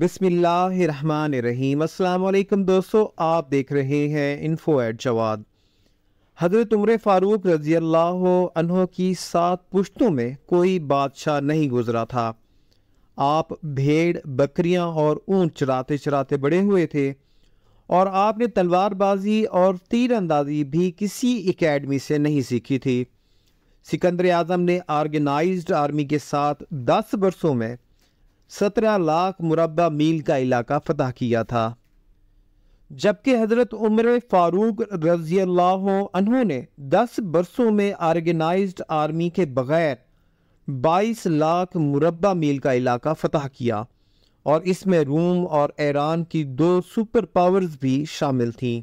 बिसमीम अल्लाम दोस्तों आप देख रहे हैं इन्फो एट जवाद हज़रत उम्र फ़ारूक रज़ी अल्लाह की सात पुश्तों में कोई बादशाह नहीं गुज़रा था आप भेड़ बकरियां और ऊंट चराते चराते बड़े हुए थे और आपने तलवारबाजी और तीरंदाजी भी किसी एकेडमी से नहीं सीखी थी सिकंदर आज़म ने आर्गेनाइज्ड आर्मी के साथ दस बरसों में सत्रह लाख मुरबा मील का इलाका फतह किया था जबकि हज़रत उम्र फ़ारूक रजी अल्लाह ने दस बरसों में आर्गेनाइज आर्मी के बग़ैर बाईस लाख मुरबा मील का इलाका फतह किया और इसमें रूम और ईरान की दो सुपर पावर्स भी शामिल थीं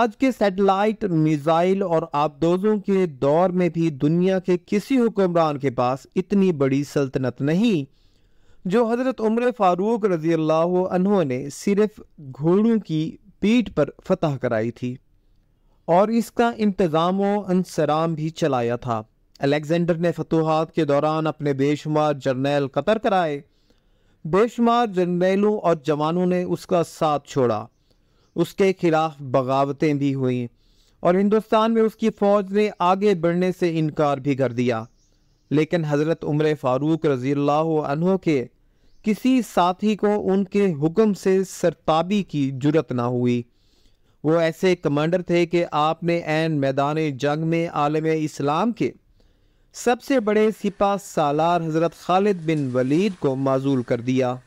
आज के सैटेलाइट मिज़ाइल और आबदोजों के दौर में भी दुनिया के किसी हुक्मरान के पास इतनी बड़ी सल्तनत नहीं जो हज़रत उम्र फ़ारूक रज़ी अल्लाह ने सिर्फ घोड़ों की पीठ पर फतह कराई थी और इसका इंतज़ाम अंसराम भी चलाया था अलेक्जेंडर ने फतूहत के दौरान अपने बेशुमार जर्नेल कतर कराए बेशुमार जर्नेलों और जवानों ने उसका साथ छोड़ा उसके खिलाफ बगावतें भी हुईं और हिंदुस्तान में उसकी फ़ौज ने आगे बढ़ने से इनकार भी कर दिया लेकिन हज़रत उम्र फ़ारूक रज़ी अल्लाह के किसी साथी को उनके हुक्म से सरताबी की जरूरत ना हुई वो ऐसे कमांडर थे कि आपने एन मैदान जंग में आलम इस्लाम के सबसे बड़े सिपा सालार हज़रत खालिद बिन वलीद को माजूल कर दिया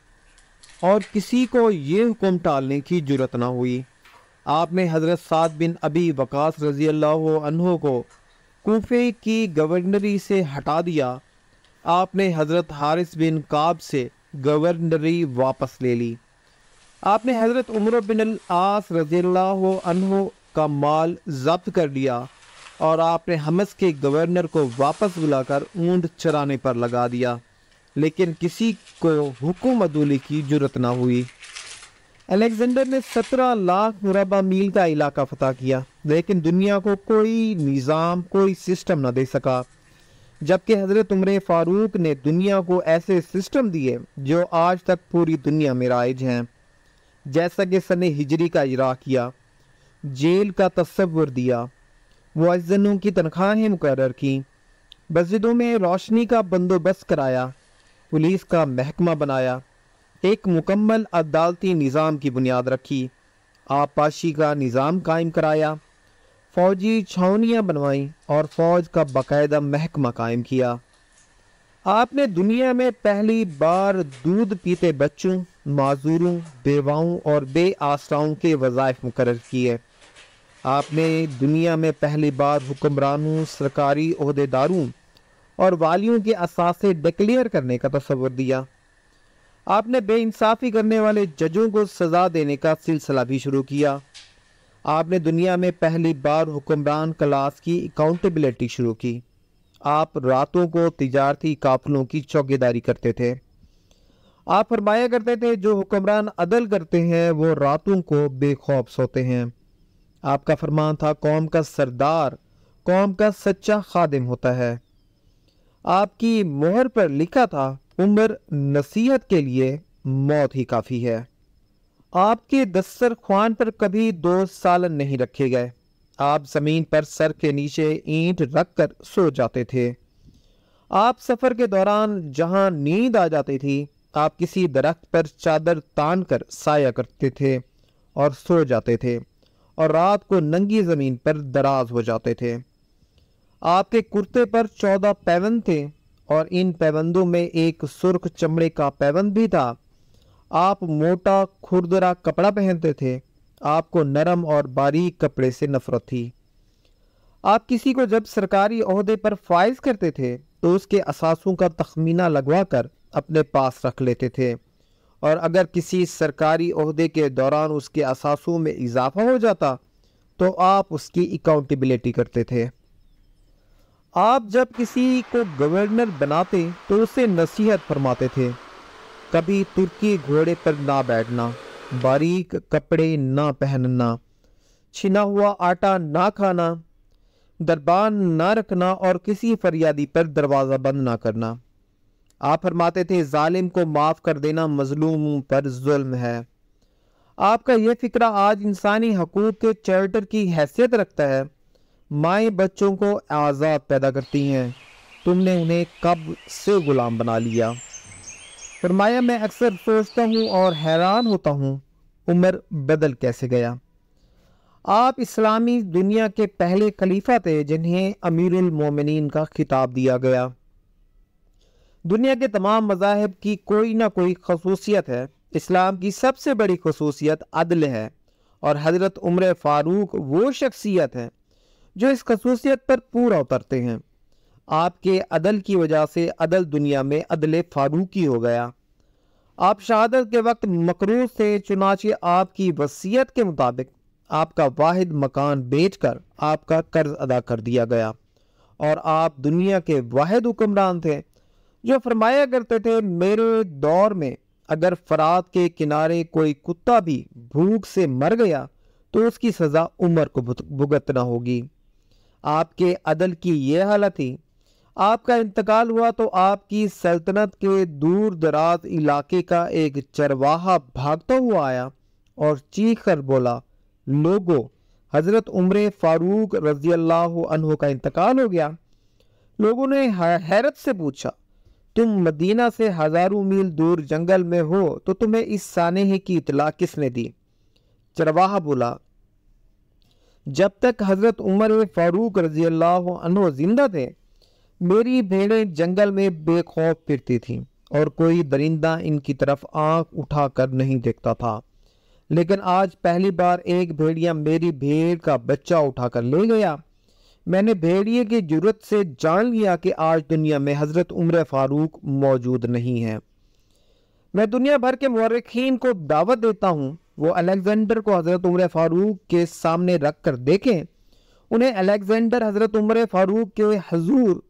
और किसी को ये हुक्म टालने की ज़रूरत ना हुई आपने हज़रत साद बिन अबी वक़ास रज़ी अल्लाह को कोफे की गवर्नरी से हटा दिया आपने हज़रत हारिस बिन काब से गवर्नरी वापस ले ली आपने हज़रत उमर बिन आस रज़ी का माल जब्त कर लिया और आपने हमस के गवर्नर को वापस बुलाकर ऊंट चराने पर लगा दिया लेकिन किसी को हुक्म की जरूरत ना हुई अलेक्जेंडर ने 17 लाख मुरबा मील का इलाका फतह किया लेकिन दुनिया को कोई निज़ाम कोई सिस्टम ना दे सका जबकि हज़रत उम्र फ़ारूक ने दुनिया को ऐसे सिस्टम दिए जो आज तक पूरी दुनिया में राइज हैं जैसा कि सन हिजरी का इरा किया जेल का तस्वुर दिया मुआजनों की तनख्वाहें मुकर की मस्जिदों में रोशनी का बंदोबस्त कराया पुलिस का महकमा बनाया एक मुकम्मल अदालती निज़ाम की बुनियाद रखी आपाशी का निज़ाम कायम कराया फ़ौजी छावनियाँ बनवाईं और फ़ौज का बाकायदा महकमा कायम किया आपने दुनिया में पहली बार दूध पीते बच्चों माजूरों बेवाओं और बे आसराओं के वज़ाइफ मुकर किए आपने दुनिया में पहली बार हुक्मरानों सरकारी अहदेदारों और वालियों के असासे डिक्लेयर करने का तस्वर दिया आपने बेइंसाफ़ी करने वाले जजों को सज़ा देने का सिलसिला भी शुरू किया आपने दुनिया में पहली बार हुक्मरान क्लास की अकाउंटेबिलिटी शुरू की आप रातों को तजारती काफलों की चौकीदारी करते थे आप फरमाया करते थे जो हुक्मरान अदल करते हैं वो रातों को बेखौफ सोते हैं आपका फरमान था कौम का सरदार कौम का सच्चा खादिम होता है आपकी मोहर पर लिखा था उम्र नसीहत के लिए मौत ही काफ़ी है आपके दस्तर ख्वान पर कभी दो साल नहीं रखे गए आप ज़मीन पर सर के नीचे ईंट रख कर सो जाते थे आप सफ़र के दौरान जहां नींद आ जाती थी आप किसी दरख्त पर चादर तान कर साया करते थे और सो जाते थे और रात को नंगी ज़मीन पर दराज हो जाते थे आपके कुर्ते पर चौदह पैवन थे और इन पैबंदों में एक सुर्ख चमड़े का पैबंद भी था आप मोटा खुरदरा कपड़ा पहनते थे आपको नरम और बारीक कपड़े से नफरत थी आप किसी को जब सरकारी अहदे पर फाइज करते थे तो उसके असासों का तखमीना लगवा कर अपने पास रख लेते थे और अगर किसी सरकारी अहदे के दौरान उसके असासों में इजाफा हो जाता तो आप उसकी अकाउंटेबिलिटी करते थे आप जब किसी को गवर्नर बनाते तो उसे नसीहत फरमाते थे कभी तुर्की घोड़े पर ना बैठना बारीक कपड़े ना पहनना छिना हुआ आटा ना खाना दरबान ना रखना और किसी फरियादी पर दरवाज़ा बंद ना करना आप फरमाते थे जालिम को माफ़ कर देना मजलूम पर जुल्म है आपका यह फ़िक्र आज इंसानी हकूक़ के चार्टर की हैसियत रखता है माएँ बच्चों को आज़ाद पैदा करती हैं तुमने उन्हें कब से ग़ुलाम बना लिया फरमाया मैं अक्सर सोचता हूँ और हैरान होता हूँ उम्र बदल कैसे गया आप इस्लामी दुनिया के पहले खलीफा थे जिन्हें अमीरमिन का खिताब दिया गया दुनिया के तमाम मजाहब की कोई ना कोई खसूसियत है इस्लाम की सबसे बड़ी खसूसियत अदल है और हज़रत उम्र फ़ारूक वो शख्सियत है जो इस खसूसियत पर पूरा उतरते हैं आपके अदल की वजह से अदल दुनिया में अदल फारूकी हो गया आप शहादत के वक्त मकरूज से चुनाचे आपकी वसीयत के मुताबिक आपका वाहिद मकान बेचकर आपका कर्ज अदा कर दिया गया और आप दुनिया के वाहिद हुक्मरान थे जो फरमाया करते थे मेरे दौर में अगर फरात के किनारे कोई कुत्ता भी भूख से मर गया तो उसकी सज़ा उम्र को भुगतना होगी आपके अदल की यह हालत थी आपका इंतकाल हुआ तो आपकी सल्तनत के दूर दराज इलाके का एक चरवाहा भागता हुआ आया और चीख कर बोला लोगो हज़रत उम्र फ़ारूक रजी अल्लाह का इंतकाल हो गया लोगों ने हैरत से पूछा तुम मदीना से हज़ारों मील दूर जंगल में हो तो तुम्हें इस सानहे की इतला किसने दी चरवाहा बोला जब तक हज़रत उमर फ़ारूक रज़ी अल्लाह ज़िंदा थे मेरी भेड़ें जंगल में बेखौफ फिरती थीं और कोई दरिंदा इनकी तरफ आंख उठाकर नहीं देखता था लेकिन आज पहली बार एक भेड़िया मेरी भेड़ का बच्चा उठाकर ले गया मैंने भेड़िए की जरूरत से जान लिया कि आज दुनिया में हज़रत उम्र फ़ारूक मौजूद नहीं है मैं दुनिया भर के मौरखीन को दावत देता हूँ वो अलेक्जेंडर को हज़रत उम्र फ़ारूक के सामने रख कर देखें उन्हें अलेक्जेंडर हज़रत उम्र फ़ारूक के हजूर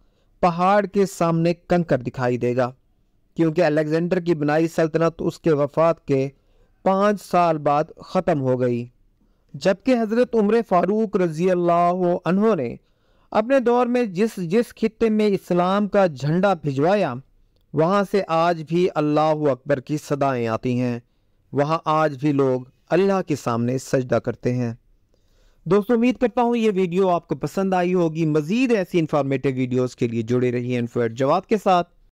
पहाड़ के सामने कंकर दिखाई देगा क्योंकि अलेक्जेंडर की बनाई सल्तनत उसके वफात के पाँच साल बाद ख़त्म हो गई जबकि हज़रत उम्र फ़ारूक रज़ी अल्लाह ने अपने दौर में जिस जिस खत्े में इस्लाम का झंडा भिजवाया वहाँ से आज भी अल्लाह अकबर की सदाएँ आती हैं वहाँ आज भी लोग अल्लाह के सामने सजदा करते हैं दोस्तों उम्मीद करता हूँ ये वीडियो आपको पसंद आई होगी मज़ीद ऐसी इन्फॉर्मेटिव वीडियोज़ के लिए जुड़े रहिए इन्फोएट जवाब के साथ